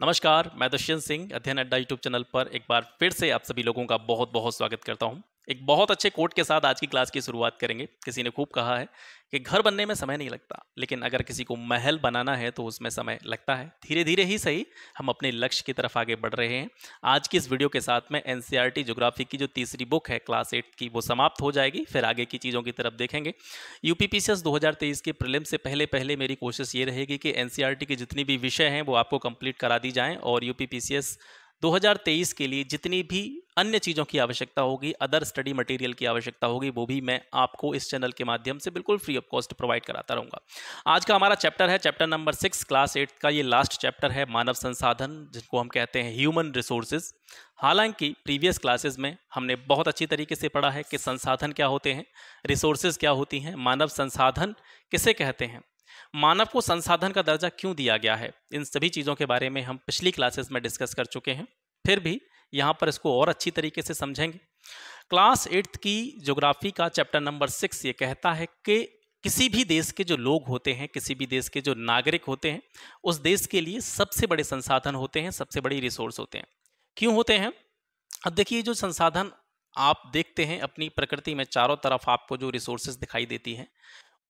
नमस्कार मैं दुष्यंत सिंह अध्ययन अड्डा यूट्यूब चैनल पर एक बार फिर से आप सभी लोगों का बहुत बहुत स्वागत करता हूं एक बहुत अच्छे कोट के साथ आज की क्लास की शुरुआत करेंगे किसी ने खूब कहा है कि घर बनने में समय नहीं लगता लेकिन अगर किसी को महल बनाना है तो उसमें समय लगता है धीरे धीरे ही सही हम अपने लक्ष्य की तरफ आगे बढ़ रहे हैं आज की इस वीडियो के साथ में एन ज्योग्राफी की जो तीसरी बुक है क्लास एट की वो समाप्त हो जाएगी फिर आगे की चीज़ों की तरफ देखेंगे यू पी के प्रिलिम से पहले पहले मेरी कोशिश ये रहेगी कि एन के जितनी भी विषय हैं वो आपको कंप्लीट करा दी जाएँ और यू 2023 के लिए जितनी भी अन्य चीज़ों की आवश्यकता होगी अदर स्टडी मटेरियल की आवश्यकता होगी वो भी मैं आपको इस चैनल के माध्यम से बिल्कुल फ्री ऑफ कॉस्ट प्रोवाइड कराता रहूँगा आज का हमारा चैप्टर है chapter number six class eight का ये लास्ट चैप्टर है मानव संसाधन जिनको हम कहते हैं ह्यूमन रिसोर्सेज हालांकि प्रीवियस क्लासेस में हमने बहुत अच्छी तरीके से पढ़ा है कि संसाधन क्या होते हैं रिसोर्सेज क्या होती हैं मानव संसाधन किसे कहते हैं मानव को संसाधन का दर्जा क्यों दिया गया है इन सभी चीज़ों के बारे में हम पिछली क्लासेस में डिस्कस कर चुके हैं फिर भी यहाँ पर इसको और अच्छी तरीके से समझेंगे क्लास एट्थ की ज्योग्राफी का चैप्टर नंबर सिक्स ये कहता है कि किसी भी देश के जो लोग होते हैं किसी भी देश के जो नागरिक होते हैं उस देश के लिए सबसे बड़े संसाधन होते हैं सबसे बड़ी रिसोर्स होते हैं क्यों होते हैं अब देखिए जो संसाधन आप देखते हैं अपनी प्रकृति में चारों तरफ आपको जो रिसोर्सेज दिखाई देती हैं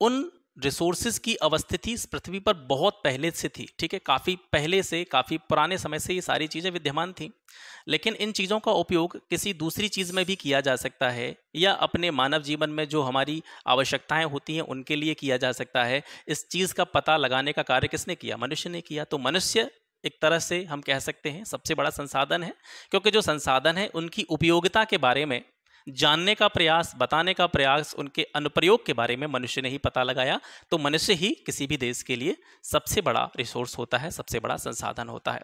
उन रिसोर्सेज की अवस्थिति इस पृथ्वी पर बहुत पहले से थी ठीक है काफ़ी पहले से काफ़ी पुराने समय से ये सारी चीज़ें विद्यमान थी लेकिन इन चीज़ों का उपयोग किसी दूसरी चीज़ में भी किया जा सकता है या अपने मानव जीवन में जो हमारी आवश्यकताएं होती हैं उनके लिए किया जा सकता है इस चीज़ का पता लगाने का कार्य किसने किया मनुष्य ने किया तो मनुष्य एक तरह से हम कह सकते हैं सबसे बड़ा संसाधन है क्योंकि जो संसाधन है उनकी उपयोगिता के बारे में जानने का प्रयास बताने का प्रयास उनके अनुप्रयोग के बारे में मनुष्य ने ही पता लगाया तो मनुष्य ही किसी भी देश के लिए सबसे बड़ा रिसोर्स होता है सबसे बड़ा संसाधन होता है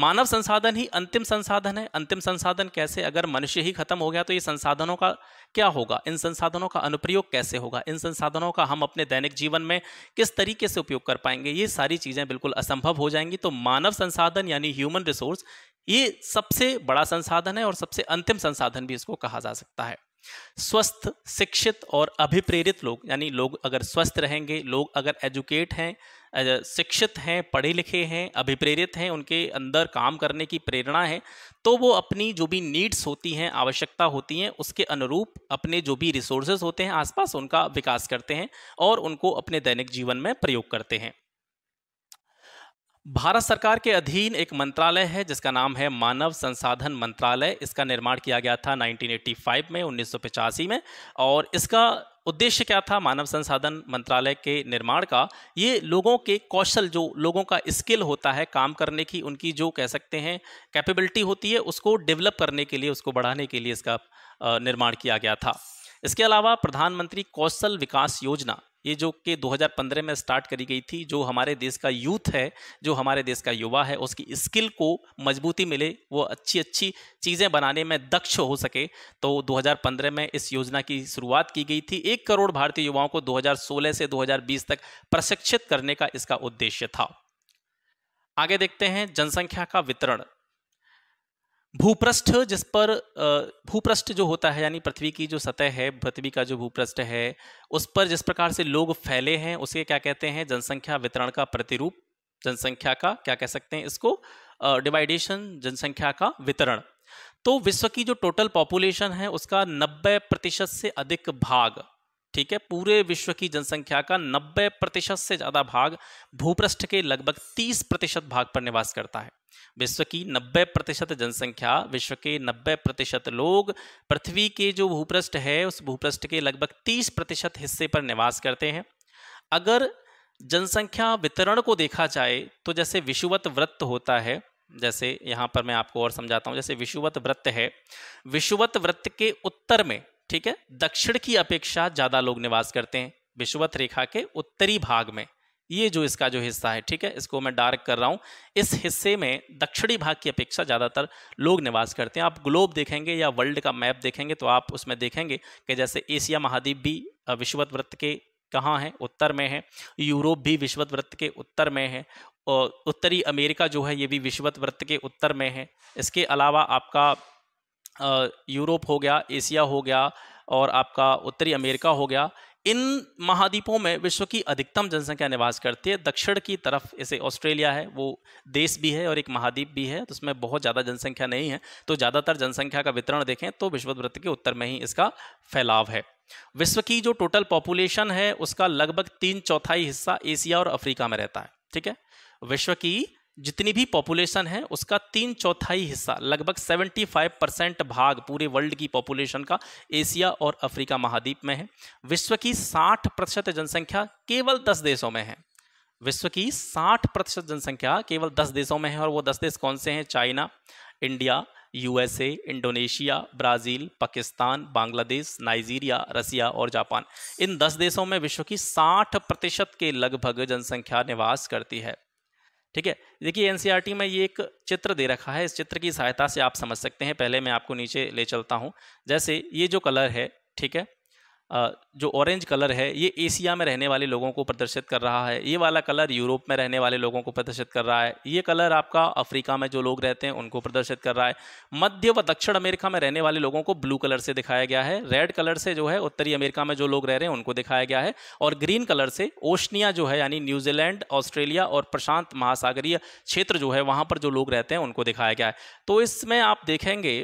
मानव संसाधन ही अंतिम संसाधन है अंतिम संसाधन कैसे अगर मनुष्य ही खत्म हो गया तो ये संसाधनों का क्या होगा इन संसाधनों का अनुप्रयोग कैसे होगा इन संसाधनों का हम अपने दैनिक जीवन में किस तरीके से उपयोग कर पाएंगे ये सारी चीज़ें बिल्कुल असंभव हो जाएंगी तो मानव संसाधन यानी ह्यूमन रिसोर्स ये सबसे बड़ा संसाधन है और सबसे अंतिम संसाधन भी इसको कहा जा सकता है स्वस्थ शिक्षित और अभिप्रेरित लोग यानी लोग अगर स्वस्थ रहेंगे लोग अगर एजुकेट हैं शिक्षित हैं पढ़े लिखे हैं अभिप्रेरित हैं उनके अंदर काम करने की प्रेरणा है तो वो अपनी जो भी नीड्स होती हैं आवश्यकता होती हैं उसके अनुरूप अपने जो भी रिसोर्सेज होते हैं आसपास उनका विकास करते हैं और उनको अपने दैनिक जीवन में प्रयोग करते हैं भारत सरकार के अधीन एक मंत्रालय है जिसका नाम है मानव संसाधन मंत्रालय इसका निर्माण किया गया था 1985 में उन्नीस में और इसका उद्देश्य क्या था मानव संसाधन मंत्रालय के निर्माण का ये लोगों के कौशल जो लोगों का स्किल होता है काम करने की उनकी जो कह सकते हैं कैपेबिलिटी होती है उसको डेवलप करने के लिए उसको बढ़ाने के लिए इसका निर्माण किया गया था इसके अलावा प्रधानमंत्री कौशल विकास योजना ये जो कि 2015 में स्टार्ट करी गई थी जो हमारे देश का यूथ है जो हमारे देश का युवा है उसकी स्किल को मजबूती मिले वो अच्छी अच्छी चीज़ें बनाने में दक्ष हो सके तो 2015 में इस योजना की शुरुआत की गई थी एक करोड़ भारतीय युवाओं को 2016 से 2020 तक प्रशिक्षित करने का इसका उद्देश्य था आगे देखते हैं जनसंख्या का वितरण भूपृष्ठ जिस पर भूपृष्ठ जो होता है यानी पृथ्वी की जो सतह है पृथ्वी का जो भूपृष्ठ है उस पर जिस प्रकार से लोग फैले हैं उसे क्या कहते हैं जनसंख्या वितरण का प्रतिरूप जनसंख्या का क्या कह सकते हैं इसको डिवाइडेशन जनसंख्या का वितरण तो विश्व की जो टोटल पॉपुलेशन है उसका 90 प्रतिशत से अधिक भाग ठीक है पूरे विश्व की जनसंख्या का 90 प्रतिशत से ज़्यादा भाग भूपृष्ठ के लगभग 30 प्रतिशत भाग पर निवास करता है विश्व की 90 प्रतिशत जनसंख्या विश्व के 90 प्रतिशत लोग पृथ्वी के जो भूपृष्ठ है उस भूपृष्ठ के लगभग 30 प्रतिशत हिस्से पर निवास करते हैं अगर जनसंख्या वितरण को देखा जाए तो जैसे विषुवत व्रत होता है जैसे यहाँ पर मैं आपको और समझाता हूँ जैसे विषुवत व्रत है विषुवत व्रत के उत्तर में ठीक है दक्षिण की अपेक्षा ज़्यादा लोग निवास करते हैं विषुवत रेखा के उत्तरी भाग में ये जो इसका जो हिस्सा है ठीक है इसको मैं डार्क कर रहा हूँ इस हिस्से में दक्षिणी भाग की अपेक्षा ज़्यादातर लोग निवास करते हैं आप ग्लोब देखेंगे या वर्ल्ड का मैप देखेंगे तो आप उसमें देखेंगे कि जैसे एशिया महाद्वीप भी विश्वत वृत्त के कहाँ है उत्तर में है यूरोप भी विश्वत वृत्त के उत्तर में है और उत्तरी अमेरिका जो है ये भी विश्वत वृत्त के उत्तर में है इसके अलावा आपका यूरोप हो गया एशिया हो गया और आपका उत्तरी अमेरिका हो गया इन महाद्वीपों में विश्व की अधिकतम जनसंख्या निवास करती है दक्षिण की तरफ इसे ऑस्ट्रेलिया है वो देश भी है और एक महाद्वीप भी है तो उसमें बहुत ज़्यादा जनसंख्या नहीं है तो ज़्यादातर जनसंख्या का वितरण देखें तो वृत्त के उत्तर में ही इसका फैलाव है विश्व की जो टोटल पॉपुलेशन है उसका लगभग तीन चौथाई हिस्सा एशिया और अफ्रीका में रहता है ठीक है विश्व की जितनी भी पॉपुलेशन है उसका तीन चौथाई हिस्सा लगभग 75 परसेंट भाग पूरे वर्ल्ड की पॉपुलेशन का एशिया और अफ्रीका महाद्वीप में है विश्व की 60 प्रतिशत जनसंख्या केवल 10 देशों में है विश्व की 60 प्रतिशत जनसंख्या केवल 10 देशों में है और वो 10 देश कौन से हैं China India USA Indonesia Brazil Pakistan Bangladesh Nigeria Russia और जापान इन दस देशों में विश्व की साठ प्रतिशत के लगभग जनसंख्या निवास करती है ठीक है देखिए एनसीईआरटी e में ये एक चित्र दे रखा है इस चित्र की सहायता से आप समझ सकते हैं पहले मैं आपको नीचे ले चलता हूँ जैसे ये जो कलर है ठीक है जो ऑरेंज कलर है ये एशिया में रहने वाले लोगों को प्रदर्शित कर रहा है ये वाला कलर यूरोप में रहने वाले लोगों को प्रदर्शित कर रहा है ये कलर आपका अफ्रीका में जो लोग रहते हैं उनको प्रदर्शित कर रहा है मध्य व दक्षिण अमेरिका में रहने वाले लोगों को ब्लू कलर से दिखाया गया है रेड कलर से जो है उत्तरी अमेरिका में जो लोग रह रहे हैं उनको दिखाया गया है और ग्रीन कलर से ओशनिया जो है यानी न्यूजीलैंड ऑस्ट्रेलिया और प्रशांत महासागरीय क्षेत्र जो है वहाँ पर जो लोग रहते हैं उनको दिखाया गया है तो इसमें आप देखेंगे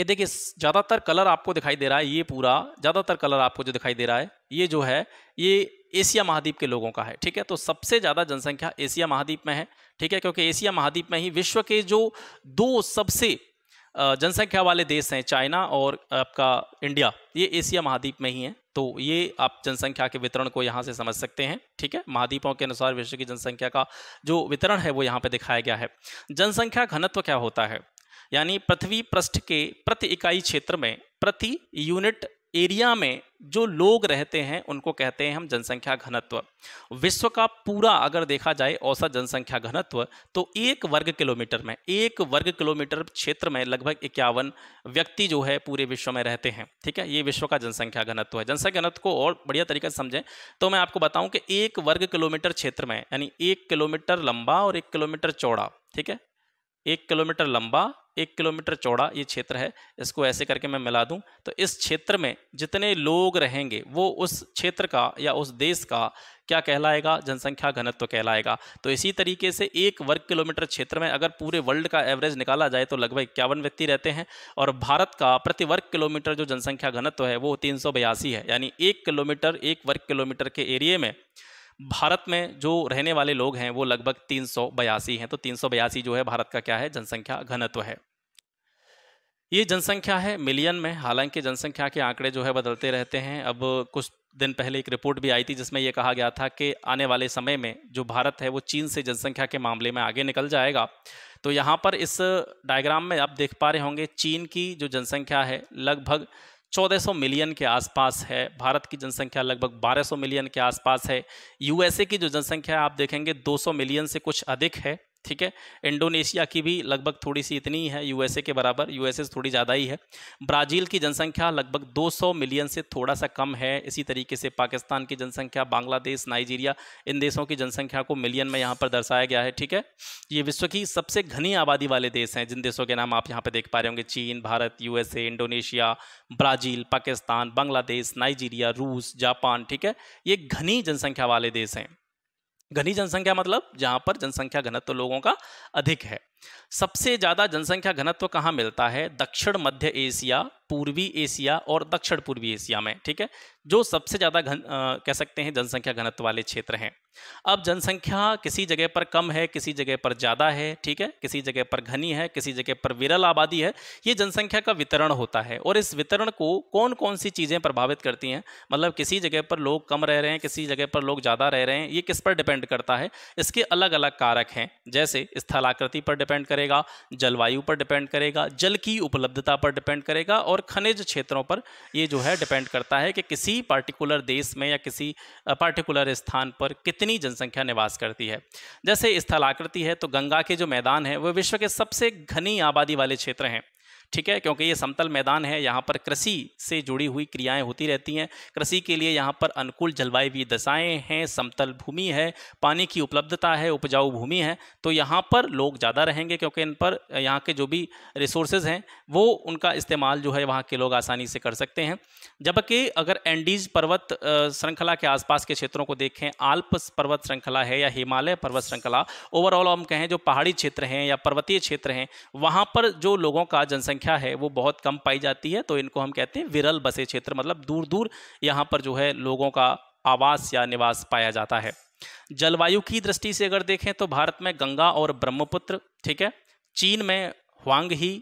कि देखिए ज़्यादातर कलर आपको दिखाई दे रहा है ये पूरा ज़्यादातर कलर आपको जो दिखाई दे रहा है ये जो है ये एशिया महाद्वीप के लोगों का है ठीक है तो सबसे ज़्यादा जनसंख्या एशिया महाद्वीप में है ठीक है क्योंकि एशिया महाद्वीप में ही विश्व के जो दो सबसे जनसंख्या वाले देश हैं चाइना और आपका इंडिया ये एशिया महाद्वीप में ही है तो ये आप जनसंख्या के वितरण को यहाँ से समझ सकते हैं ठीक है महाद्वीपों के अनुसार विश्व की जनसंख्या का जो वितरण है वो यहाँ पे दिखाया गया है जनसंख्या घनत्व क्या होता है यानी पृथ्वी पृष्ठ के प्रति इकाई क्षेत्र में प्रति यूनिट एरिया में जो लोग रहते हैं उनको कहते हैं हम जनसंख्या घनत्व विश्व का पूरा अगर देखा जाए औसत जनसंख्या घनत्व तो एक वर्ग किलोमीटर में एक वर्ग किलोमीटर क्षेत्र में लगभग इक्यावन व्यक्ति जो है पूरे विश्व में रहते हैं ठीक है ये विश्व का जनसंख्या घनत्व है जनसंख्या घनत्व को और बढ़िया तरीके से समझें तो मैं आपको बताऊं कि एक वर्ग किलोमीटर क्षेत्र में यानी एक किलोमीटर लंबा और एक किलोमीटर चौड़ा ठीक है एक किलोमीटर लंबा एक किलोमीटर चौड़ा ये क्षेत्र है इसको ऐसे करके मैं मिला दूं तो इस क्षेत्र में जितने लोग रहेंगे वो उस क्षेत्र का या उस देश का क्या कहलाएगा जनसंख्या घनत्व कहलाएगा तो इसी तरीके से एक वर्ग किलोमीटर क्षेत्र में अगर पूरे वर्ल्ड का एवरेज निकाला जाए तो लगभग इक्यावन व्यक्ति रहते हैं और भारत का प्रति वर्ग किलोमीटर जो जनसंख्या घनत्व है वो तीन है यानी एक किलोमीटर एक वर्ग किलोमीटर के एरिए में भारत में जो रहने वाले लोग हैं वो लगभग तीन हैं तो तीन जो है भारत का क्या है जनसंख्या घनत्व है ये जनसंख्या है मिलियन में हालांकि जनसंख्या के आंकड़े जो है बदलते रहते हैं अब कुछ दिन पहले एक रिपोर्ट भी आई थी जिसमें यह कहा गया था कि आने वाले समय में जो भारत है वो चीन से जनसंख्या के मामले में आगे निकल जाएगा तो यहाँ पर इस डायग्राम में आप देख पा रहे होंगे चीन की जो जनसंख्या है लगभग 1400 मिलियन के आसपास है भारत की जनसंख्या लगभग 1200 मिलियन के आसपास है यूएसए की जो जनसंख्या आप देखेंगे 200 मिलियन से कुछ अधिक है ठीक है इंडोनेशिया की भी लगभग थोड़ी सी इतनी ही है यूएसए के बराबर यूएसए से थोड़ी ज़्यादा ही है ब्राज़ील की जनसंख्या लगभग 200 मिलियन से थोड़ा सा कम है इसी तरीके से पाकिस्तान की जनसंख्या बांग्लादेश नाइजीरिया इन देशों की जनसंख्या को मिलियन में यहाँ पर दर्शाया गया है ठीक है ये विश्व की सबसे घनी आबादी वाले देश हैं जिन देशों के नाम आप यहाँ पर देख पा रहे होंगे चीन भारत यू Indonesia Brazil Pakistan Bangladesh Nigeria रूस जापान ठीक है ये घनी जनसंख्या वाले देश हैं घनी जनसंख्या मतलब जहां पर जनसंख्या घनत्व तो लोगों का अधिक है सबसे ज़्यादा जनसंख्या घनत्व कहाँ मिलता है दक्षिण मध्य एशिया पूर्वी एशिया और दक्षिण पूर्वी एशिया में ठीक है जो सबसे ज़्यादा घन कह सकते हैं जनसंख्या घनत्व वाले क्षेत्र हैं अब जनसंख्या किसी जगह पर कम है किसी जगह पर ज़्यादा है ठीक है किसी जगह पर घनी है किसी जगह पर विरल आबादी है ये जनसंख्या का वितरण होता है और इस वितरण को कौन कौन सी चीज़ें प्रभावित करती हैं मतलब किसी जगह पर लोग कम रह रहे हैं किसी जगह पर लोग ज़्यादा रह रहे हैं ये किस पर डिपेंड करता है इसके अलग अलग कारक हैं जैसे स्थलाकृति पर डिपेंड करेगा जलवायु पर डिपेंड करेगा जल की उपलब्धता पर डिपेंड करेगा और खनिज क्षेत्रों पर ये जो है डिपेंड करता है कि किसी पार्टिकुलर देश में या किसी पार्टिकुलर स्थान पर कितनी जनसंख्या निवास करती है जैसे स्थलाकृति है तो गंगा के जो मैदान है वह विश्व के सबसे घनी आबादी वाले क्षेत्र हैं ठीक है क्योंकि ये समतल मैदान है यहाँ पर कृषि से जुड़ी हुई क्रियाएं होती रहती हैं कृषि के लिए यहाँ पर अनुकूल जलवायु दशाएं हैं समतल भूमि है पानी की उपलब्धता है उपजाऊ भूमि है तो यहाँ पर लोग ज़्यादा रहेंगे क्योंकि इन पर यहाँ के जो भी रिसोर्सेज हैं वो उनका इस्तेमाल जो है वहाँ के लोग आसानी से कर सकते हैं जबकि अगर एंडीज पर्वत श्रृंखला के आसपास के क्षेत्रों को देखें आल्प पर्वत श्रृंखला है या हिमालय पर्वत श्रृंखला ओवरऑल हम कहें जो पहाड़ी क्षेत्र हैं या पर्वतीय क्षेत्र हैं वहाँ पर जो लोगों का जनसंख्या संख्या है वो बहुत कम पाई जाती है तो इनको हम कहते हैं विरल बसे क्षेत्र मतलब दूर दूर यहाँ पर जो है लोगों का आवास या निवास पाया जाता है जलवायु की दृष्टि से अगर देखें तो भारत में गंगा और ब्रह्मपुत्र ठीक है चीन में हुआंगही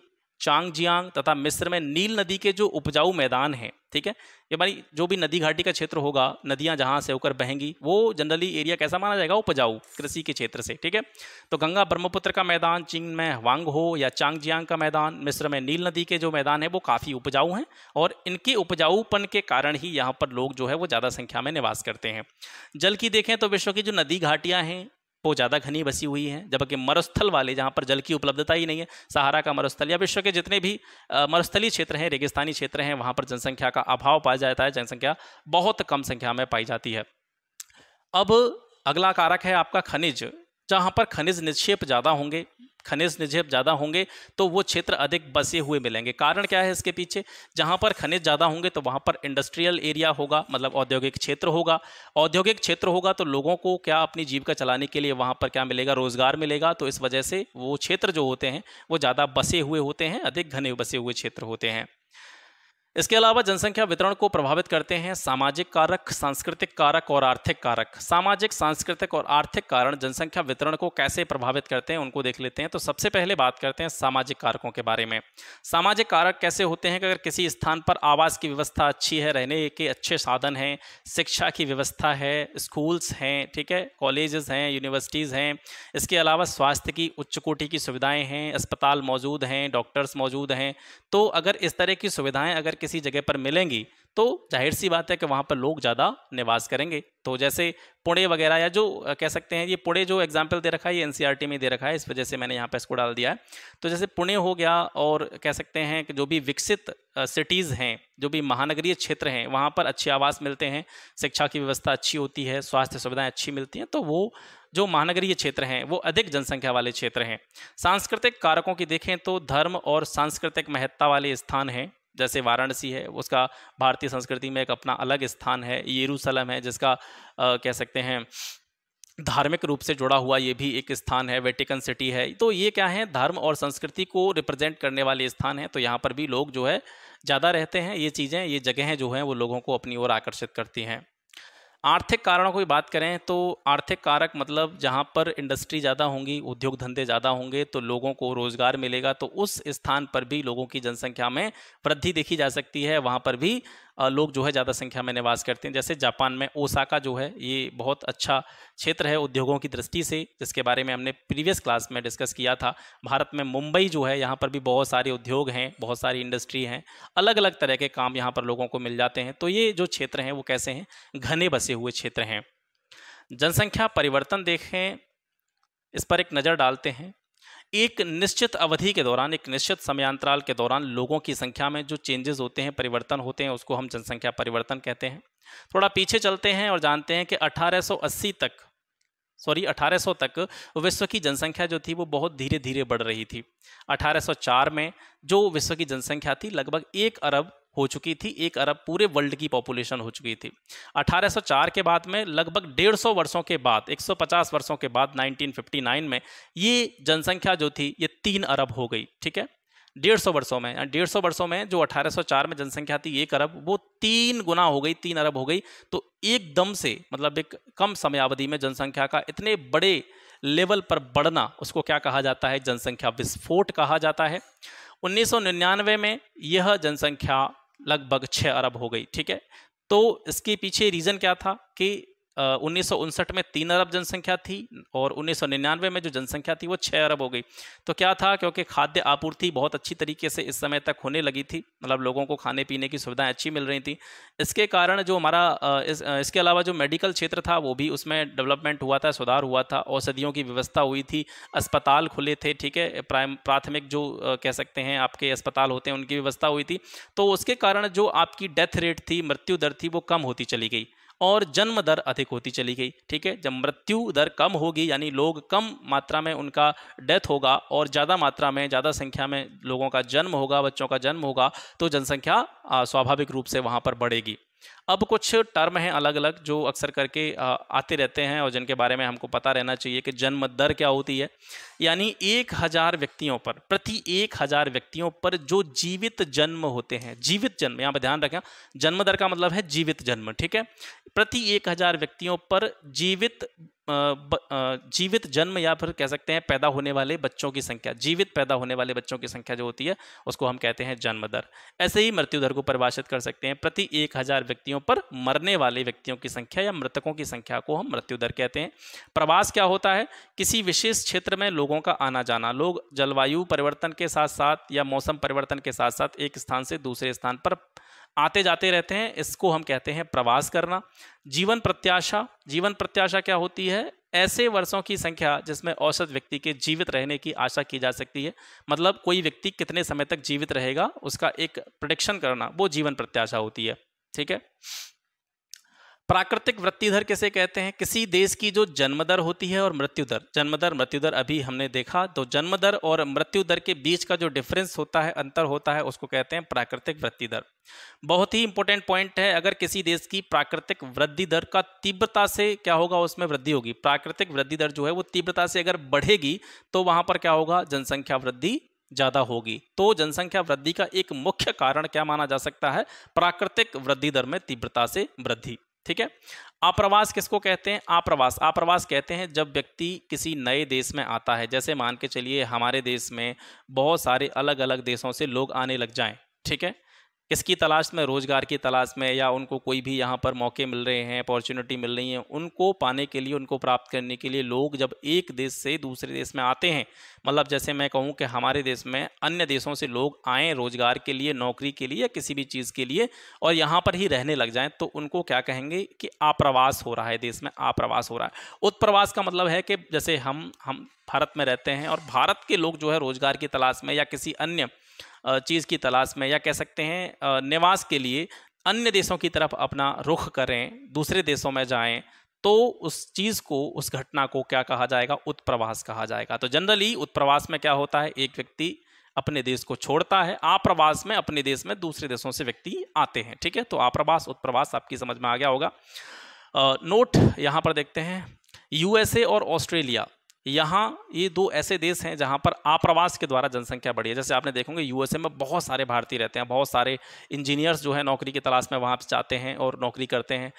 चांगजियांग तथा मिस्र में नील नदी के जो उपजाऊ मैदान हैं ठीक है ये हमारी जो भी नदी घाटी का क्षेत्र होगा नदियां जहां से होकर बहेंगी वो जनरली एरिया कैसा माना जाएगा उपजाऊ कृषि के क्षेत्र से ठीक है तो गंगा ब्रह्मपुत्र का मैदान चीन में वांग हो या चांगजियांग का मैदान मिस्र में नील नदी के जो मैदान है वो काफ़ी उपजाऊ हैं और इनके उपजाऊपन के कारण ही यहाँ पर लोग जो है वो ज़्यादा संख्या में निवास करते हैं जल की देखें तो विश्व की जो नदी घाटियाँ हैं वो ज़्यादा घनी बसी हुई हैं जबकि मरुस्थल वाले जहाँ पर जल की उपलब्धता ही नहीं है सहारा का मरुस्थल या विश्व के जितने भी मरुस्थली क्षेत्र हैं रेगिस्तानी क्षेत्र हैं वहाँ पर जनसंख्या का अभाव पाया जाता है जनसंख्या बहुत कम संख्या में पाई जाती है अब अगला कारक है आपका खनिज जहाँ पर खनिज निक्षेप ज़्यादा होंगे खनिज निक्षेप ज़्यादा होंगे तो वो क्षेत्र अधिक बसे हुए मिलेंगे कारण क्या है इसके पीछे जहाँ पर खनिज ज़्यादा होंगे तो वहाँ पर इंडस्ट्रियल एरिया होगा मतलब औद्योगिक क्षेत्र होगा औद्योगिक क्षेत्र होगा तो लोगों को क्या अपनी जीविका चलाने के लिए वहाँ पर क्या मिलेगा रोजगार मिलेगा तो इस वजह से वो क्षेत्र जो होते हैं वो ज़्यादा बसे हुए होते हैं अधिक घने बसे हुए क्षेत्र होते हैं इसके अलावा जनसंख्या वितरण को प्रभावित करते हैं सामाजिक कारक सांस्कृतिक कारक और आर्थिक कारक सामाजिक सांस्कृतिक और आर्थिक कारण जनसंख्या वितरण को कैसे प्रभावित करते हैं उनको देख लेते हैं तो सबसे पहले बात करते हैं सामाजिक कारकों के बारे में सामाजिक कारक कैसे होते हैं कि अगर किसी स्थान पर आवास की व्यवस्था अच्छी है रहने के अच्छे साधन हैं शिक्षा की व्यवस्था है स्कूल्स हैं ठीक है कॉलेजेस हैं यूनिवर्सिटीज़ हैं इसके अलावा स्वास्थ्य की उच्च कोटि की सुविधाएँ हैं अस्पताल मौजूद हैं डॉक्टर्स मौजूद हैं तो अगर इस तरह की सुविधाएँ अगर किसी जगह पर मिलेंगी तो जाहिर सी बात है कि वहाँ पर लोग ज़्यादा निवास करेंगे तो जैसे पुणे वगैरह या जो कह सकते हैं ये पुणे जो एग्जाम्पल दे रखा है ये एनसीईआरटी e में दे रखा है इस वजह से मैंने यहाँ पर इसको डाल दिया है तो जैसे पुणे हो गया और कह सकते हैं कि जो भी विकसित सिटीज़ हैं जो भी महानगरीय क्षेत्र हैं वहाँ पर अच्छे आवास मिलते हैं शिक्षा की व्यवस्था अच्छी होती है स्वास्थ्य सुविधाएँ अच्छी मिलती हैं तो वो जो महानगरीय क्षेत्र हैं वो अधिक जनसंख्या वाले क्षेत्र हैं सांस्कृतिक कारकों की देखें तो धर्म और सांस्कृतिक महत्ता वाले स्थान हैं जैसे वाराणसी है उसका भारतीय संस्कृति में एक अपना अलग स्थान है यरूशलम है जिसका आ, कह सकते हैं धार्मिक रूप से जुड़ा हुआ ये भी एक स्थान है वेटिकन सिटी है तो ये क्या है धर्म और संस्कृति को रिप्रेजेंट करने वाले स्थान हैं तो यहाँ पर भी लोग जो है ज़्यादा रहते हैं ये चीज़ें ये जगहें जो हैं वो लोगों को अपनी ओर आकर्षित करती हैं आर्थिक कारणों की बात करें तो आर्थिक कारक मतलब जहाँ पर इंडस्ट्री ज़्यादा होंगी उद्योग धंधे ज़्यादा होंगे तो लोगों को रोज़गार मिलेगा तो उस स्थान पर भी लोगों की जनसंख्या में वृद्धि देखी जा सकती है वहाँ पर भी लोग जो है ज़्यादा संख्या में निवास करते हैं जैसे जापान में ओसाका जो है ये बहुत अच्छा क्षेत्र है उद्योगों की दृष्टि से जिसके बारे में हमने प्रीवियस क्लास में डिस्कस किया था भारत में मुंबई जो है यहाँ पर भी बहुत सारे उद्योग हैं बहुत सारी इंडस्ट्री हैं अलग अलग तरह के काम यहाँ पर लोगों को मिल जाते हैं तो ये जो क्षेत्र हैं वो कैसे हैं घने बसे हुए क्षेत्र हैं जनसंख्या परिवर्तन देखें इस पर एक नज़र डालते हैं एक निश्चित अवधि के दौरान एक निश्चित समयांतराल के दौरान लोगों की संख्या में जो चेंजेस होते हैं परिवर्तन होते हैं उसको हम जनसंख्या परिवर्तन कहते हैं थोड़ा पीछे चलते हैं और जानते हैं कि 1880 तक सॉरी 1800 तक विश्व की जनसंख्या जो थी वो बहुत धीरे धीरे बढ़ रही थी 1804 में जो विश्व की जनसंख्या थी लगभग एक अरब हो चुकी थी एक अरब पूरे वर्ल्ड की पॉपुलेशन हो चुकी थी 1804 के बाद में लगभग 150 वर्षों के बाद 150 वर्षों के बाद 1959 में ये जनसंख्या जो थी ये तीन अरब हो गई ठीक है डेढ़ सौ वर्षों में डेढ़ सौ वर्षों में जो 1804 में जनसंख्या थी एक अरब वो तीन गुना हो गई तीन अरब हो गई तो एकदम से मतलब एक कम समयावधि में जनसंख्या का इतने बड़े लेवल पर बढ़ना उसको क्या कहा जाता है जनसंख्या विस्फोट कहा जाता है 1999 में यह जनसंख्या लगभग छः अरब हो गई ठीक है तो इसके पीछे रीज़न क्या था कि उन्नीस में तीन अरब जनसंख्या थी और 1999 में जो जनसंख्या थी वो छः अरब हो गई तो क्या था क्योंकि खाद्य आपूर्ति बहुत अच्छी तरीके से इस समय तक होने लगी थी मतलब लोगों को खाने पीने की सुविधाएं अच्छी मिल रही थी इसके कारण जो हमारा इस, इसके अलावा जो मेडिकल क्षेत्र था वो भी उसमें डेवलपमेंट हुआ था सुधार हुआ था औषधियों की व्यवस्था हुई थी अस्पताल खुले थे ठीक है प्राथमिक जो कह सकते हैं आपके अस्पताल होते हैं उनकी व्यवस्था हुई थी तो उसके कारण जो आपकी डेथ रेट थी मृत्यु दर थी वो कम होती चली गई और जन्म दर अधिक होती चली गई ठीक है जब मृत्यु दर कम होगी यानी लोग कम मात्रा में उनका डेथ होगा और ज़्यादा मात्रा में ज़्यादा संख्या में लोगों का जन्म होगा बच्चों का जन्म होगा तो जनसंख्या स्वाभाविक रूप से वहाँ पर बढ़ेगी अब कुछ टर्म हैं अलग अलग जो अक्सर करके आते रहते हैं और जिनके बारे में हमको पता रहना चाहिए कि जन्म दर क्या होती है यानी एक हज़ार व्यक्तियों पर प्रति एक हज़ार व्यक्तियों पर जो जीवित जन्म होते हैं जीवित जन्म यहाँ पर ध्यान रखें जन्म दर का मतलब है जीवित जन्म ठीक है प्रति एक हज़ार व्यक्तियों पर जीवित जीवित जन्म या फिर कह सकते हैं पैदा होने वाले बच्चों की संख्या जीवित पैदा होने वाले बच्चों की संख्या जो होती है उसको हम कहते हैं जन्म दर ऐसे ही मृत्यु दर को परिभाषित कर सकते हैं प्रति एक हजार व्यक्तियों पर मरने वाले व्यक्तियों की संख्या या मृतकों की संख्या को हम मृत्यु दर कहते हैं प्रवास क्या होता है किसी विशेष क्षेत्र में लोगों का आना जाना लोग जलवायु परिवर्तन के साथ साथ या मौसम परिवर्तन के साथ साथ एक स्थान से दूसरे स्थान पर आते जाते रहते हैं इसको हम कहते हैं प्रवास करना जीवन प्रत्याशा जीवन प्रत्याशा क्या होती है ऐसे वर्षों की संख्या जिसमें औसत व्यक्ति के जीवित रहने की आशा की जा सकती है मतलब कोई व्यक्ति कितने समय तक जीवित रहेगा उसका एक प्रडिक्शन करना वो जीवन प्रत्याशा होती है ठीक है प्राकृतिक वृत्ति दर किसे कहते हैं किसी देश की जो जन्म दर होती है और मृत्यु दर जन्म दर मृत्यु दर अभी हमने देखा तो जन्म दर और मृत्यु दर के बीच का जो डिफरेंस होता है अंतर होता है उसको कहते हैं प्राकृतिक वृत्ति दर बहुत ही इंपॉर्टेंट पॉइंट है अगर किसी देश की प्राकृतिक वृद्धि दर का तीव्रता से क्या होगा उसमें वृद्धि होगी प्राकृतिक वृद्धि दर जो है वो तीव्रता से अगर बढ़ेगी तो वहां पर क्या होगा जनसंख्या वृद्धि ज्यादा होगी तो जनसंख्या वृद्धि का एक मुख्य कारण क्या माना जा सकता है प्राकृतिक वृद्धि दर में तीव्रता से वृद्धि ठीक है आप्रवास किसको कहते हैं आप्रवास आप्रवास कहते हैं जब व्यक्ति किसी नए देश में आता है जैसे मान के चलिए हमारे देश में बहुत सारे अलग अलग देशों से लोग आने लग जाएं ठीक है किसकी तलाश में रोज़गार की तलाश में या उनको कोई भी यहाँ पर मौके मिल रहे हैं अपॉर्चुनिटी मिल रही हैं उनको पाने के लिए उनको प्राप्त करने के लिए लोग जब एक देश से दूसरे देश में आते हैं मतलब जैसे मैं कहूँ कि हमारे देश में अन्य देशों से लोग आएँ रोज़गार के लिए नौकरी के लिए या किसी भी चीज़ के लिए और यहाँ पर ही रहने लग जाएँ तो उनको क्या कहेंगे कि आप्रवास हो रहा है देश में आप्रवास हो रहा है उत्प्रवास का मतलब है कि जैसे हम हम भारत में रहते हैं और भारत के लोग जो है रोज़गार की तलाश में या किसी अन्य चीज़ की तलाश में या कह सकते हैं निवास के लिए अन्य देशों की तरफ अपना रुख करें दूसरे देशों में जाएं तो उस चीज़ को उस घटना को क्या कहा जाएगा उत्प्रवास कहा जाएगा तो जनरली उत्प्रवास में क्या होता है एक व्यक्ति अपने देश को छोड़ता है आप्रवास में अपने देश में दूसरे देशों से व्यक्ति आते हैं ठीक है तो आप्रवास उत्प्रवास आपकी समझ में आ गया होगा नोट यहाँ पर देखते हैं यूएसए और ऑस्ट्रेलिया यहाँ ये दो ऐसे देश हैं जहाँ पर आप्रवास के द्वारा जनसंख्या बढ़ी है जैसे आपने देखोगे यूएसए में बहुत सारे भारतीय रहते हैं बहुत सारे इंजीनियर्स जो है नौकरी की तलाश में वहाँ पर जाते हैं और नौकरी करते हैं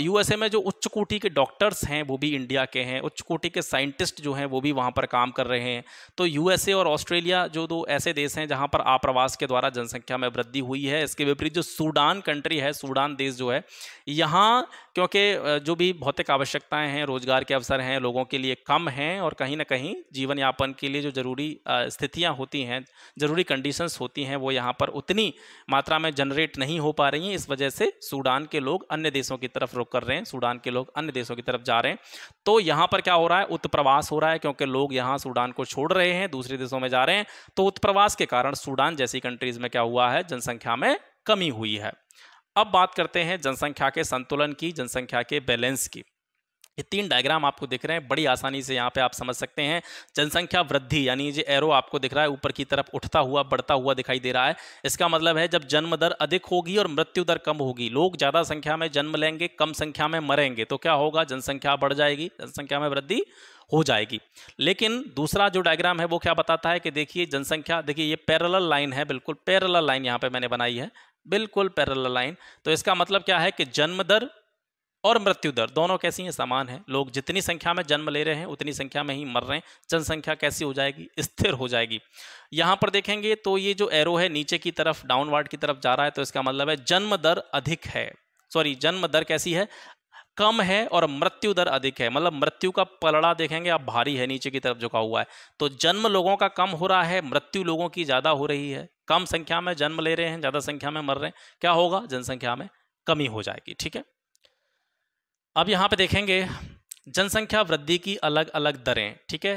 यूएसए में जो उच्च कोटि के डॉक्टर्स हैं वो भी इंडिया के हैं उच्च कोटि के साइंटिस्ट जो हैं वो भी वहाँ पर काम कर रहे हैं तो यूएसए और ऑस्ट्रेलिया जो दो ऐसे देश हैं जहाँ पर आप्रवास के द्वारा जनसंख्या में वृद्धि हुई है इसके विपरीत जो सूडान कंट्री है सूडान देश जो है यहाँ क्योंकि जो भी भौतिक आवश्यकताएं हैं रोजगार के अवसर हैं लोगों के लिए कम हैं और कहीं ना कहीं जीवन यापन के लिए जो ज़रूरी स्थितियां होती हैं ज़रूरी कंडीशंस होती हैं वो यहाँ पर उतनी मात्रा में जनरेट नहीं हो पा रही हैं इस वजह से सूडान के लोग अन्य देशों की तरफ रुक कर रहे हैं सूडान के लोग अन्य देशों की तरफ जा रहे हैं तो यहाँ पर क्या हो रहा है उत्प्रवास हो रहा है क्योंकि लोग यहाँ सूडान को छोड़ रहे हैं दूसरे देशों में जा रहे हैं तो उत्प्रवास के कारण सूडान जैसी कंट्रीज़ में क्या हुआ है जनसंख्या में कमी हुई है अब बात करते हैं जनसंख्या के संतुलन की जनसंख्या के बैलेंस की ये तीन डायग्राम आपको दिख रहे हैं बड़ी आसानी से यहाँ पे आप समझ सकते हैं जनसंख्या वृद्धि यानी ये एरो आपको दिख रहा है ऊपर की तरफ उठता हुआ बढ़ता हुआ दिखाई दे रहा है इसका मतलब है जब जन्म दर अधिक होगी और मृत्यु दर कम होगी लोग ज़्यादा संख्या में जन्म लेंगे कम संख्या में मरेंगे तो क्या होगा जनसंख्या बढ़ जाएगी जनसंख्या में वृद्धि हो जाएगी लेकिन दूसरा जो डायग्राम है वो क्या बताता है कि देखिए जनसंख्या देखिए ये पैरल लाइन है बिल्कुल पैरल लाइन यहाँ पे मैंने बनाई है बिल्कुल पैरल लाइन तो इसका मतलब क्या है कि जन्म दर और मृत्यु दर दोनों कैसी हैं समान है लोग जितनी संख्या में जन्म ले रहे हैं उतनी संख्या में ही मर रहे हैं जनसंख्या कैसी हो जाएगी स्थिर हो जाएगी यहाँ पर देखेंगे तो ये जो एरो है नीचे की तरफ डाउनवर्ड की तरफ जा रहा है तो इसका मतलब है जन्म दर अधिक है सॉरी जन्म दर कैसी है कम है और मृत्यु दर अधिक है मतलब मृत्यु का पलड़ा देखेंगे आप भारी है नीचे की तरफ झुका हुआ है तो जन्म लोगों का कम हो रहा है मृत्यु लोगों की ज़्यादा हो रही है कम संख्या में जन्म ले रहे हैं ज़्यादा संख्या में मर रहे हैं क्या होगा जनसंख्या में कमी हो जाएगी ठीक है अब यहाँ पे देखेंगे जनसंख्या वृद्धि की अलग अलग दरें ठीक है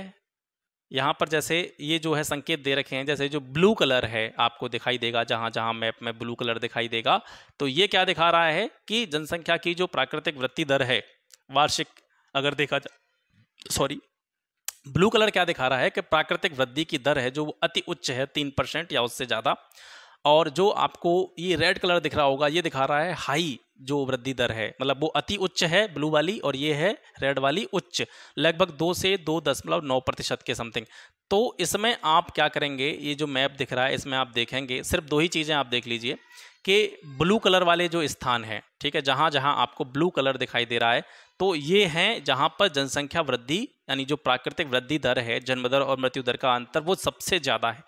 यहाँ पर जैसे ये जो है संकेत दे रखे हैं जैसे जो ब्लू कलर है आपको दिखाई देगा जहां जहां मैप में ब्लू कलर दिखाई देगा तो ये क्या दिखा रहा है कि जनसंख्या की जो प्राकृतिक वृद्धि दर है वार्षिक अगर देखा जा सॉरी ब्लू कलर क्या दिखा रहा है कि प्राकृतिक वृद्धि की दर है जो अति उच्च है तीन परसेंट या उससे ज़्यादा और जो आपको ये रेड कलर दिख रहा होगा ये दिखा रहा है हाई जो वृद्धि दर है मतलब वो अति उच्च है ब्लू वाली और ये है रेड वाली उच्च लगभग दो से दो दशमलव नौ प्रतिशत के समथिंग तो इसमें आप क्या करेंगे ये जो मैप दिख रहा है इसमें आप देखेंगे सिर्फ दो ही चीज़ें आप देख लीजिए के ब्लू कलर वाले जो स्थान हैं ठीक है जहाँ जहाँ आपको ब्लू कलर दिखाई दे रहा है तो ये हैं जहाँ पर जनसंख्या वृद्धि यानी जो प्राकृतिक वृद्धि दर है जन्म दर और मृत्यु दर का अंतर वो सबसे ज़्यादा है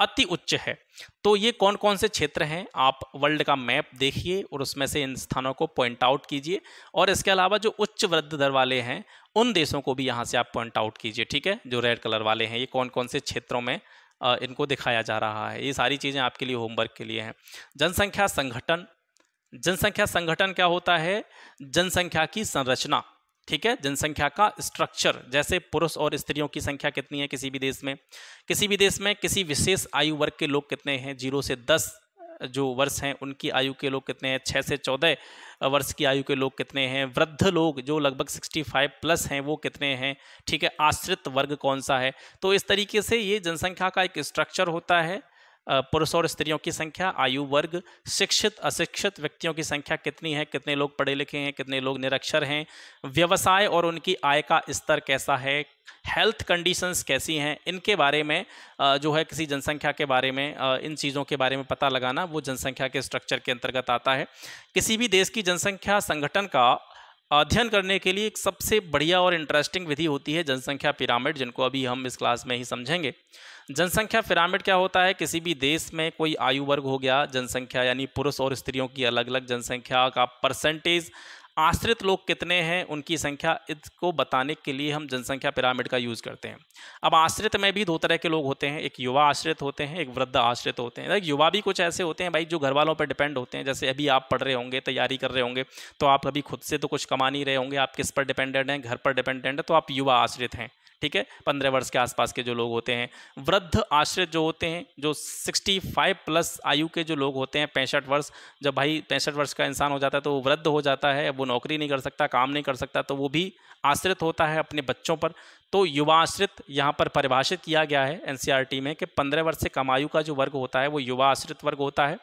अति उच्च है तो ये कौन कौन से क्षेत्र हैं आप वर्ल्ड का मैप देखिए और उसमें से इन स्थानों को पॉइंट आउट कीजिए और इसके अलावा जो उच्च वृद्ध दर वाले हैं उन देशों को भी यहाँ से आप पॉइंट आउट कीजिए ठीक है जो रेड कलर वाले हैं ये कौन कौन से क्षेत्रों में इनको दिखाया जा रहा है ये सारी चीज़ें आपके लिए होमवर्क के लिए हैं जनसंख्या संगठन जनसंख्या संगठन क्या होता है जनसंख्या की संरचना ठीक है जनसंख्या का स्ट्रक्चर जैसे पुरुष और स्त्रियों की संख्या कितनी है किसी भी देश में किसी भी देश में किसी विशेष आयु वर्ग के लोग कितने हैं जीरो से दस जो वर्ष हैं उनकी आयु के लोग कितने हैं छः से चौदह वर्ष की आयु के लोग कितने हैं वृद्ध लोग जो लगभग 65 प्लस हैं वो कितने हैं ठीक है आश्रित वर्ग कौन सा है तो इस तरीके से ये जनसंख्या का एक स्ट्रक्चर होता है पुरुष और स्त्रियों की संख्या आयु वर्ग शिक्षित अशिक्षित व्यक्तियों की संख्या कितनी है कितने लोग पढ़े लिखे हैं कितने लोग निरक्षर हैं व्यवसाय और उनकी आय का स्तर कैसा है हेल्थ कंडीशंस कैसी हैं इनके बारे में जो है किसी जनसंख्या के बारे में इन चीज़ों के बारे में पता लगाना वो जनसंख्या के स्ट्रक्चर के अंतर्गत आता है किसी भी देश की जनसंख्या संगठन का अध्ययन करने के लिए एक सबसे बढ़िया और इंटरेस्टिंग विधि होती है जनसंख्या पिरामिड जिनको अभी हम इस क्लास में ही समझेंगे जनसंख्या पिरामिड क्या होता है किसी भी देश में कोई आयु वर्ग हो गया जनसंख्या यानी पुरुष और स्त्रियों की अलग अलग जनसंख्या का परसेंटेज आश्रित लोग कितने हैं उनकी संख्या इसको बताने के लिए हम जनसंख्या पिरामिड का यूज़ करते हैं अब आश्रित में भी दो तरह के लोग होते हैं एक युवा आश्रित होते हैं एक वृद्ध आश्रित होते हैं युवा भी कुछ ऐसे होते हैं भाई जो घर वालों पर डिपेंड होते हैं जैसे अभी आप पढ़ रहे होंगे तैयारी कर रहे होंगे तो आप अभी खुद से तो कुछ कमा नहीं रहे होंगे आप किस पर डिपेंडेंट हैं घर पर डिपेंडेंट है तो आप युवा आश्रित हैं ठीक है पंद्रह वर्ष के आसपास के जो लोग होते हैं वृद्ध आश्रित जो होते हैं जो सिक्सटी फाइव प्लस आयु के जो लोग होते हैं पैंसठ वर्ष जब भाई पैंसठ वर्ष का इंसान हो जाता है तो वो वृद्ध हो जाता है वो नौकरी नहीं कर सकता काम नहीं कर सकता तो वो भी आश्रित होता है अपने बच्चों पर तो युवा आश्रित यहाँ पर परिभाषित किया गया है एन e में कि पंद्रह वर्ष से कम आयु का जो वर्ग होता है वो युवा आश्रित वर्ग होता है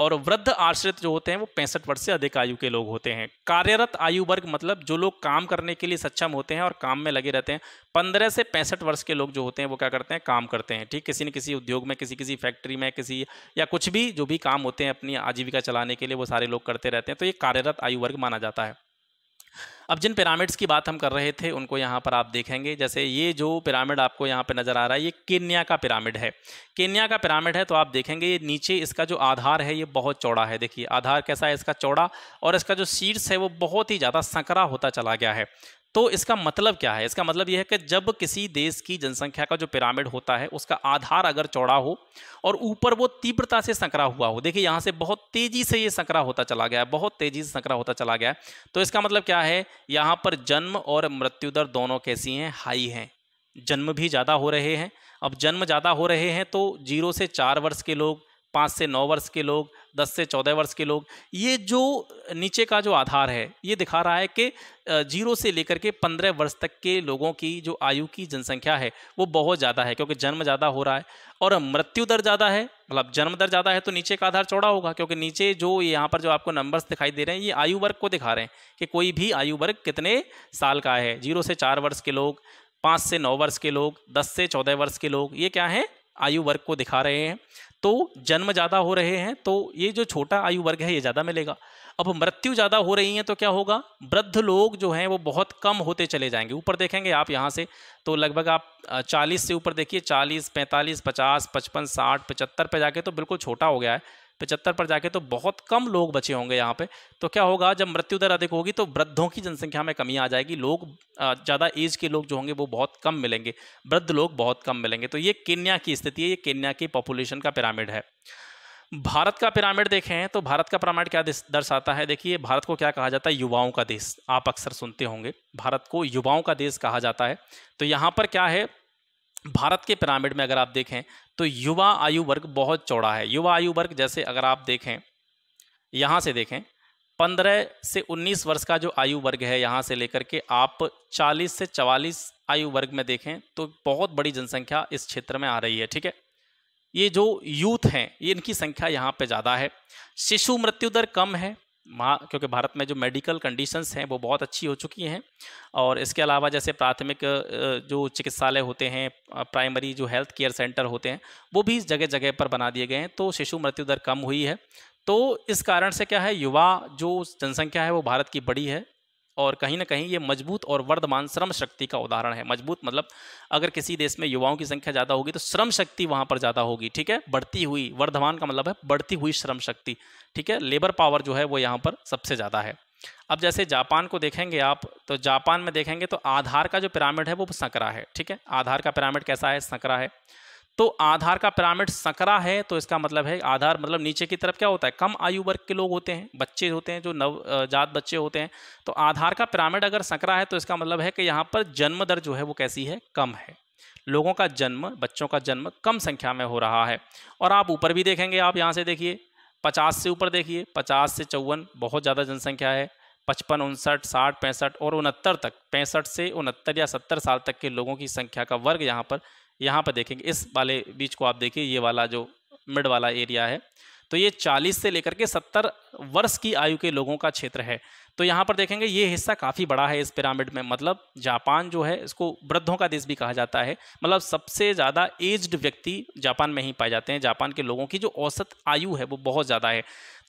और वृद्ध आश्रित जो होते हैं वो पैंसठ वर्ष से अधिक आयु के लोग होते हैं कार्यरत आयु वर्ग मतलब जो लोग काम करने के लिए सक्षम होते हैं और काम में लगे रहते हैं पंद्रह से पैंसठ वर्ष के लोग जो होते हैं वो क्या करते हैं काम करते हैं ठीक किसी न किसी उद्योग में किसी किसी फैक्ट्री में किसी या कुछ भी जो भी काम होते हैं अपनी आजीविका चलाने के लिए वो सारे लोग करते रहते हैं तो ये कार्यरत आयु वर्ग माना जाता है अब जिन पिरामिड्स की बात हम कर रहे थे उनको यहाँ पर आप देखेंगे जैसे ये जो पिरामिड आपको यहाँ पर नज़र आ रहा है ये केन्या का पिरामिड है केन्या का पिरामिड है तो आप देखेंगे ये नीचे इसका जो आधार है ये बहुत चौड़ा है देखिए आधार कैसा है इसका चौड़ा और इसका जो सीड्स है वो बहुत ही ज़्यादा संकरा होता चला गया है तो इसका मतलब क्या है इसका मतलब यह है कि जब किसी देश की जनसंख्या का जो पिरामिड होता है उसका आधार अगर चौड़ा हो और ऊपर वो तीव्रता से संकरा हुआ हो देखिए यहाँ से बहुत तेजी से ये संकरा होता चला गया है बहुत तेजी से संकरा होता चला गया है तो इसका मतलब क्या है यहाँ पर जन्म और मृत्यु दर दोनों कैसी हैं हाई हैं जन्म भी ज़्यादा हो रहे हैं अब जन्म ज़्यादा हो रहे हैं तो जीरो से चार वर्ष के लोग पाँच से नौ वर्ष के लोग 10 से 14 वर्ष के लोग ये जो नीचे का जो आधार है ये दिखा रहा है कि जीरो से लेकर के 15 वर्ष तक के लोगों की जो आयु की जनसंख्या है वो बहुत ज़्यादा है क्योंकि जन्म ज़्यादा हो रहा है और मृत्यु दर ज़्यादा है मतलब जन्म दर ज़्यादा है तो नीचे का आधार चौड़ा होगा क्योंकि नीचे जो यहाँ पर जो आपको नंबर्स दिखाई दे रहे हैं ये आयु वर्ग को दिखा रहे हैं कि कोई भी आयु वर्ग कितने साल का है जीरो से चार वर्ष के लोग पाँच से नौ वर्ष के लोग दस से चौदह वर्ष के लोग ये क्या है आयु वर्ग को दिखा रहे हैं तो जन्म ज़्यादा हो रहे हैं तो ये जो छोटा आयु वर्ग है ये ज़्यादा मिलेगा अब मृत्यु ज़्यादा हो रही है तो क्या होगा वृद्ध लोग जो हैं वो बहुत कम होते चले जाएंगे ऊपर देखेंगे आप यहाँ से तो लगभग आप 40 से ऊपर देखिए 40, 45, 50, 55, 60, 75 पे जाके तो बिल्कुल छोटा हो गया है पचहत्तर पर जाके तो बहुत कम लोग बचे होंगे यहाँ पे तो क्या होगा जब मृत्यु दर अधिक होगी तो वृद्धों की जनसंख्या में कमी आ जाएगी लोग ज़्यादा एज के लोग जो होंगे वो बहुत कम मिलेंगे वृद्ध लोग बहुत कम मिलेंगे तो ये केन्या की स्थिति है ये केन्या की पॉपुलेशन का पिरामिड है भारत का पिरामिड देखें तो भारत का पिरामिड क्या दर्शाता है देखिए भारत को क्या कहा जाता है युवाओं का देश आप अक्सर सुनते होंगे भारत को युवाओं का देश कहा जाता है तो यहाँ पर क्या है भारत के पिरामिड में अगर आप देखें तो युवा आयु वर्ग बहुत चौड़ा है युवा आयु वर्ग जैसे अगर आप देखें यहाँ से देखें 15 से 19 वर्ष का जो आयु वर्ग है यहाँ से लेकर के आप 40 से 44 आयु वर्ग में देखें तो बहुत बड़ी जनसंख्या इस क्षेत्र में आ रही है ठीक है ये जो यूथ हैं इनकी संख्या यहाँ पे ज़्यादा है शिशु मृत्यु दर कम है माँ क्योंकि भारत में जो मेडिकल कंडीशंस हैं वो बहुत अच्छी हो चुकी हैं और इसके अलावा जैसे प्राथमिक जो चिकित्सालय होते हैं प्राइमरी जो हेल्थ केयर सेंटर होते हैं वो भी जगह जगह पर बना दिए गए हैं तो शिशु मृत्यु दर कम हुई है तो इस कारण से क्या है युवा जो जनसंख्या है वो भारत की बड़ी है और कहीं ना कहीं ये मजबूत और वर्धमान श्रम शक्ति का उदाहरण है मजबूत मतलब अगर किसी देश में युवाओं की संख्या ज़्यादा होगी तो श्रम शक्ति वहाँ पर ज़्यादा होगी ठीक है बढ़ती हुई वर्धमान का मतलब है बढ़ती हुई श्रम शक्ति ठीक है लेबर पावर जो है वो यहाँ पर सबसे ज़्यादा है अब जैसे जापान को देखेंगे आप तो जापान में देखेंगे तो आधार का जो पिरामिड है वो संकरा है ठीक है आधार का पिरामिड कैसा है संकरा है तो आधार का पिरामिड सकरा है तो इसका मतलब है आधार मतलब नीचे की तरफ क्या होता है कम आयु वर्ग के लोग होते हैं बच्चे होते हैं जो नवजात बच्चे होते हैं तो आधार का पिरामिड अगर सकरा है तो इसका मतलब है कि यहाँ पर जन्म दर जो है वो कैसी है कम है लोगों का जन्म बच्चों का जन्म कम संख्या में हो रहा है और आप ऊपर भी देखेंगे आप यहाँ से देखिए पचास से ऊपर देखिए पचास से चौवन बहुत ज़्यादा जनसंख्या है पचपन उनसठ साठ पैंसठ और उनहत्तर तक पैंसठ से उनहत्तर या सत्तर साल तक के लोगों की संख्या का वर्ग यहाँ पर यहाँ पर देखेंगे इस वाले बीच को आप देखिए ये वाला जो मिड वाला एरिया है तो ये 40 से लेकर के 70 वर्ष की आयु के लोगों का क्षेत्र है तो यहाँ पर देखेंगे ये हिस्सा काफ़ी बड़ा है इस पिरामिड में मतलब जापान जो है इसको वृद्धों का देश भी कहा जाता है मतलब सबसे ज़्यादा एज्ड व्यक्ति जापान में ही पाए जाते हैं जापान के लोगों की जो औसत आयु है वो बहुत ज़्यादा है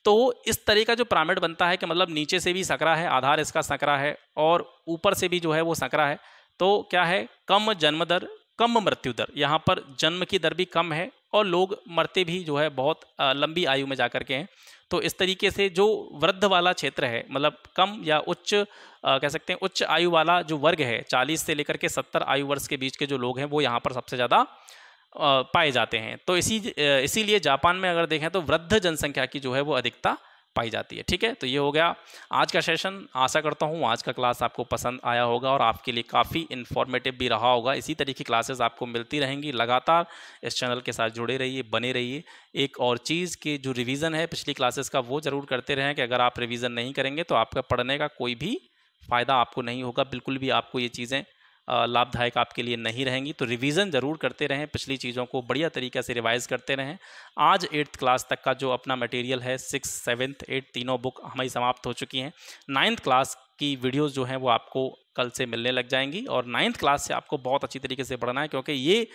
तो इस तरह का जो पिरामिड बनता है कि मतलब नीचे से भी सकरा है आधार इसका सकरा है और ऊपर से भी जो है वो सकरा है तो क्या है कम जन्मदर कम मृत्यु दर यहाँ पर जन्म की दर भी कम है और लोग मरते भी जो है बहुत लंबी आयु में जा कर के हैं तो इस तरीके से जो वृद्ध वाला क्षेत्र है मतलब कम या उच्च कह सकते हैं उच्च आयु वाला जो वर्ग है 40 से लेकर के 70 आयु वर्ष के बीच के जो लोग हैं वो यहाँ पर सबसे ज़्यादा पाए जाते हैं तो इसी इसीलिए जापान में अगर देखें तो वृद्ध जनसंख्या की जो है वो अधिकता पाई जाती है ठीक है तो ये हो गया आज का सेशन आशा करता हूँ आज का क्लास आपको पसंद आया होगा और आपके लिए काफ़ी इन्फॉर्मेटिव भी रहा होगा इसी तरीके की क्लासेस आपको मिलती रहेंगी लगातार इस चैनल के साथ जुड़े रहिए बने रहिए एक और चीज़ के जो रिविज़न है पिछली क्लासेस का वो ज़रूर करते रहें कि अगर आप रिविज़न नहीं करेंगे तो आपका पढ़ने का कोई भी फ़ायदा आपको नहीं होगा बिल्कुल भी आपको ये चीज़ें लाभदायक आपके लिए नहीं रहेंगी तो रिवीजन ज़रूर करते रहें पिछली चीज़ों को बढ़िया तरीके से रिवाइज़ करते रहें आज एट्थ क्लास तक का जो अपना मटेरियल है सिक्स सेवन्थ एट्थ तीनों बुक हमारी समाप्त हो चुकी हैं नाइन्थ क्लास की वीडियोज़ जो हैं वो आपको कल से मिलने लग जाएंगी और नाइन्थ क्लास से आपको बहुत अच्छी तरीके से पढ़ना है क्योंकि ये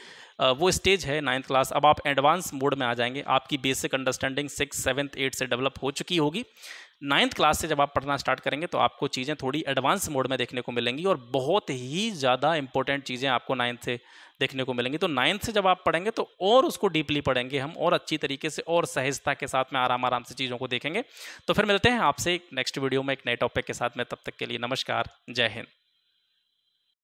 वो स्टेज है नाइन्थ क्लास अब आप एडवांस मोड में आ जाएंगे आपकी basic understanding six seventh eight से डेवलप हो चुकी होगी नाइन्थ क्लास से जब आप पढ़ना स्टार्ट करेंगे तो आपको चीज़ें थोड़ी एडवांस मोड में देखने को मिलेंगी और बहुत ही ज़्यादा इंपॉर्टेंट चीज़ें आपको नाइन्थ से देखने को मिलेंगी तो नाइन्थ से जब आप पढ़ेंगे तो और उसको डीपली पढ़ेंगे हम और अच्छी तरीके से और सहजता के साथ में आराम आराम से चीज़ों को देखेंगे तो फिर मिलते हैं आपसे नेक्स्ट वीडियो में एक नए टॉपिक के साथ में तब तक के लिए नमस्कार जय हिंद